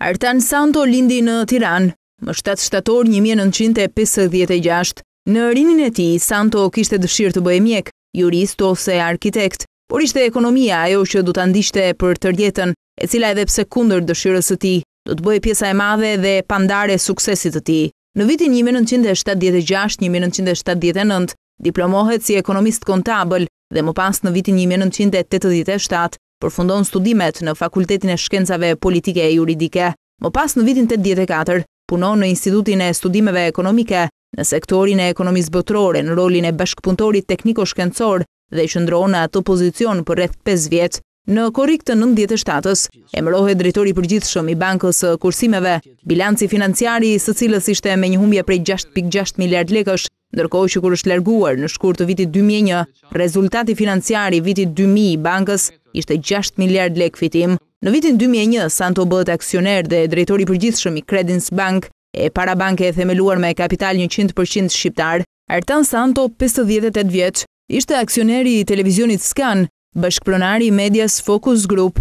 Artan Santo lindi në Tiran, më 7 shtator 1956. Në rinin e ti, Santo kishte dëshirë të mjek, jurist ose arkitekt, por ishte ekonomia ajo që du të ndishte për tërjetën, e cila edhe pse kunder dëshirës të ti, du të bëhe pjesa e madhe dhe pandare suksesit të ti. Në vitin 1976-1979, diplomohet si ekonomist kontabël dhe më pas në vitin 1987, përfundon studimet në Fakultetin e Shkencave Politike e Juridike. Më pas në vitin 84, punon në Institutin e Studimeve Ekonomike në sektorin e ekonomis bëtrore në rolin e bashkëpuntorit tekniko-shkencor dhe qëndronë në atë pozicion për rreth 5 vjetë. Në korik të 97-ës, emrohe dritori përgjithshëm i bankës kursimeve, bilanci financiari së cilës ishte me një humbje prej 6.6 miliard lekësh Ndërkohë që kur është lerguar në shkur të vitit 2001, rezultati financiari vitit 2000 i bankës ishte 6 miliard lek fitim. Në vitin 2001, Santo bëhet aksioner dhe drejtori përgjithshëm i Credins Bank, e para banke e themeluar me kapital 100% shqiptar, Artan Santo, 58 vjeç, ishte aksioneri i televizionit Scan, bashkëpronari i medias Focus Group,